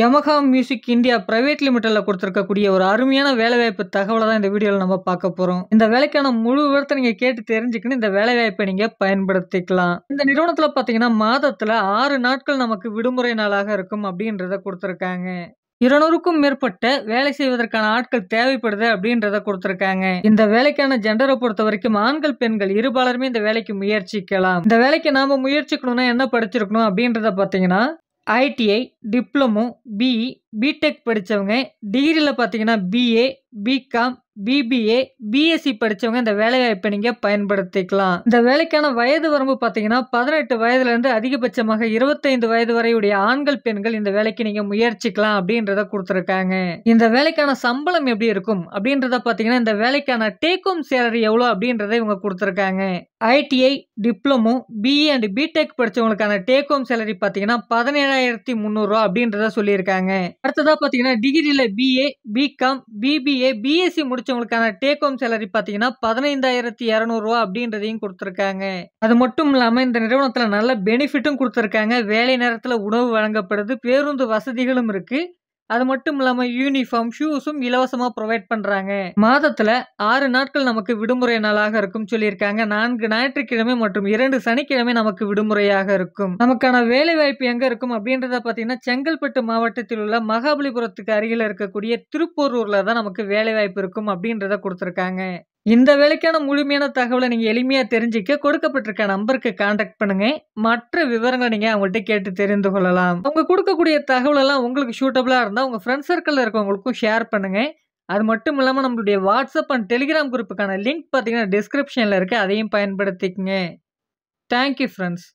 Yamaha music India private லிமிட்டடில் கொடுத்துருக்கக்கூடிய ஒரு அருமையான வேலைவாய்ப்பு தகவலை தான் இந்த வீடியோவில் நம்ம பார்க்க போகிறோம் இந்த வேலைக்கான முழு விவரத்தை நீங்கள் கேட்டு தெரிஞ்சுக்கணும் இந்த வேலைவாய்ப்பை நீங்கள் பயன்படுத்திக்கலாம் இந்த நிறுவனத்தில் பார்த்தீங்கன்னா மாதத்தில் ஆறு நாட்கள் நமக்கு விடுமுறை நாளாக இருக்கும் அப்படின்றத கொடுத்துருக்காங்க இருநூறுக்கும் மேற்பட்ட வேலை செய்வதற்கான ஆட்கள் தேவைப்படுது அப்படின்றத கொடுத்திருக்காங்க இந்த வேலைக்கான ஜெண்டரை பொறுத்த வரைக்கும் ஆண்கள் பெண்கள் இருபாலருமே இந்த வேலைக்கு முயற்சிக்கலாம் இந்த வேலைக்கு நாம முயற்சிக்கணும்னா என்ன படிச்சிருக்கணும் அப்படின்றத பாத்தீங்கன்னா ITI diploma BE BTech e, படித்தவங்க டிகிரியில் பார்த்தீங்கன்னா பிஏ பிகாம் பிபிஏ பிஎஸ்சி படித்தவங்க இந்த வேலைவாய்ப்பை நீங்கள் பயன்படுத்திக்கலாம் இந்த வேலைக்கான வயது வரம்பு பார்த்தீங்கன்னா பதினெட்டு வயதுலேருந்து அதிகபட்சமாக இருபத்தைந்து வயது வரையுடைய ஆண்கள் பெண்கள் இந்த வேலைக்கு நீங்கள் முயற்சிக்கலாம் அப்படின்றத கொடுத்துருக்காங்க இந்த வேலைக்கான சம்பளம் எப்படி இருக்கும் அப்படின்றத பார்த்தீங்கன்னா இந்த வேலைக்கான டேக் ஹோம் சேலரி எவ்வளோ அப்படின்றத இவங்க கொடுத்துருக்காங்க ITI diploma BA and BTech e படித்தவங்களுக்கான டேக் ஹோம் சேலரி பார்த்தீங்கன்னா பதினேழாயிரத்தி முந்நூறுரூவா அப்படின்றத சொல்லியிருக்காங்க அடுத்ததாக பார்த்தீங்கன்னா டிகிரியில் பிஏ பிகாம் பிபிஏ பிஎஸ்சி முடிச்சு முடிச்சவங்களுக்கான டேக் ஹோம் சேலரி பார்த்தீங்கன்னா பதினைந்தாயிரத்தி இரநூறுவா அப்படின்றதையும் கொடுத்துருக்காங்க அது மட்டும் இல்லாமல் இந்த நிறுவனத்தில் நல்ல பெனிஃபிட்டும் கொடுத்துருக்காங்க வேலை நேரத்தில் உணவு வழங்கப்படுது பேருந்து வசதிகளும் இருக்குது அது மட்டும் இல்லாம யூனிஃபார்ம் ஷூஸும் இலவசமா ப்ரொவைட் பண்றாங்க மாதத்துல ஆறு நாட்கள் நமக்கு விடுமுறை நாளாக இருக்கும் சொல்லியிருக்காங்க நான்கு ஞாயிற்றுக்கிழமை மற்றும் இரண்டு சனிக்கிழமை நமக்கு விடுமுறையாக இருக்கும் நமக்கான வேலை வாய்ப்பு எங்க இருக்கும் அப்படின்றத பாத்தீங்கன்னா செங்கல்பட்டு மாவட்டத்தில் உள்ள மகாபலிபுரத்துக்கு அருகில் இருக்கக்கூடிய திருப்போரூர்ல தான் நமக்கு வேலை வாய்ப்பு இருக்கும் அப்படின்றத கொடுத்துருக்காங்க இந்த வேலைக்கான முழுமையான தகவலை நீங்கள் எளிமையாக தெரிஞ்சிக்க கொடுக்கப்பட்டிருக்க நம்பருக்கு காண்டாக்ட் பண்ணுங்க மற்ற விவரங்களை நீங்கள் அவங்கள்ட்ட கேட்டு தெரிந்து கொள்ளலாம் அவங்க கொடுக்கக்கூடிய தகவலெல்லாம் உங்களுக்கு ஷூட்டபுளாக இருந்தால் உங்கள் ஃப்ரெண்ட் சர்க்கிளில் இருக்கவங்களுக்கும் ஷேர் பண்ணுங்கள் அது மட்டும் இல்லாமல் நம்மளுடைய வாட்ஸ்அப் அண்ட் டெலிகிராம் குரூப்புக்கான லிங்க் பார்த்தீங்கன்னா டிஸ்கிரிப்ஷனில் இருக்குது அதையும் பயன்படுத்திக்கங்க தேங்க்யூ ஃப்ரெண்ட்ஸ்